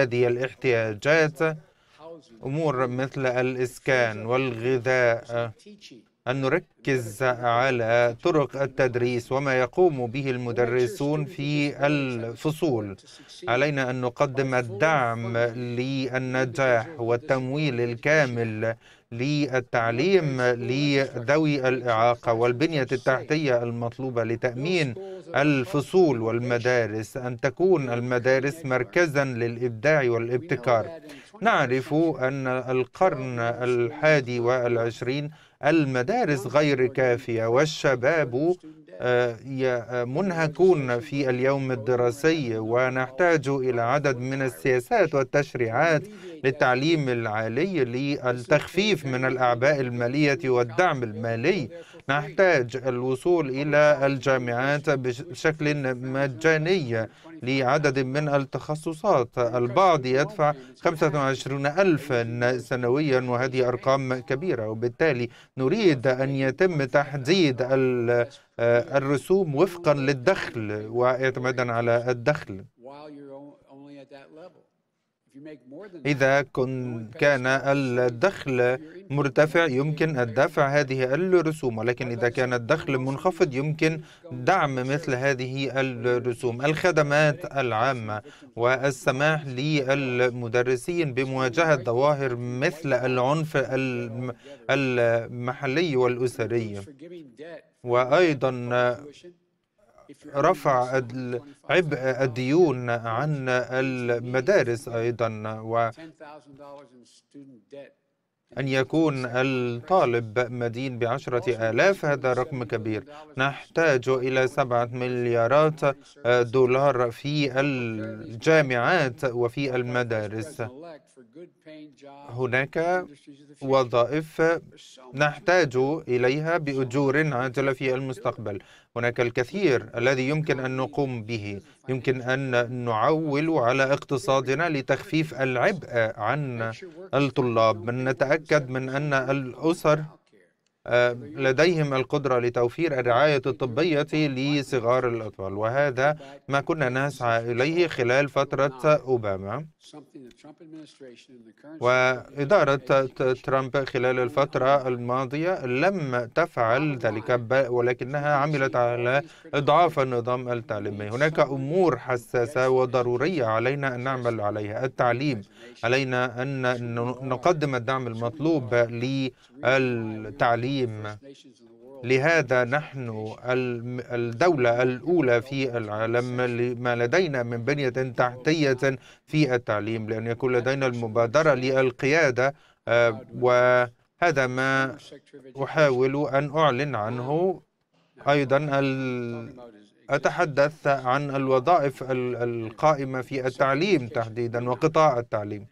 هذه الاحتياجات أمور مثل الإسكان والغذاء أن نركز على طرق التدريس وما يقوم به المدرسون في الفصول علينا أن نقدم الدعم للنجاح والتمويل الكامل للتعليم لذوي الإعاقة والبنية التحتية المطلوبة لتأمين الفصول والمدارس أن تكون المدارس مركزا للإبداع والابتكار نعرف أن القرن الحادي والعشرين المدارس غير كافية والشباب آه، آه، منهكون في اليوم الدراسي ونحتاج إلى عدد من السياسات والتشريعات للتعليم العالي للتخفيف من الأعباء المالية والدعم المالي نحتاج الوصول إلى الجامعات بشكل مجاني لعدد من التخصصات أيوة، البعض يدفع 25 ألفا سنويا وهذه أرقام كبيرة وبالتالي نريد أن يتم تحديد آه، الرسوم وفقا للدخل واعتمادا على الدخل إذا كان الدخل مرتفع يمكن الدفع هذه الرسوم ولكن إذا كان الدخل منخفض يمكن دعم مثل هذه الرسوم الخدمات العامة والسماح للمدرسين بمواجهة ظواهر مثل العنف المحلي والأسري وأيضا رفع عبء الديون عن المدارس أيضا و أن يكون الطالب مدين بعشرة آلاف هذا رقم كبير نحتاج إلى سبعة مليارات دولار في الجامعات وفي المدارس هناك وظائف نحتاج إليها بأجور عاجلة في المستقبل هناك الكثير الذي يمكن أن نقوم به يمكن أن نعول على اقتصادنا لتخفيف العبء عن الطلاب نتأكد من أن الأسر آه، لديهم القدرة لتوفير الرعاية الطبية لصغار الأطفال وهذا ما كنا نسعى إليه خلال فترة أوباما وإدارة ترامب خلال الفترة الماضية لم تفعل ذلك ولكنها عملت على إضعاف النظام التعليمي هناك أمور حساسة وضرورية علينا أن نعمل عليها التعليم علينا أن نقدم الدعم المطلوب للتعليم التعليم لهذا نحن الدولة الأولى في العالم لما لدينا من بنية تحتية في التعليم لأن يكون لدينا المبادرة للقيادة آه، وهذا ما أحاول أن أعلن عنه أيضا أتحدث عن الوظائف القائمة في التعليم تحديدا وقطاع التعليم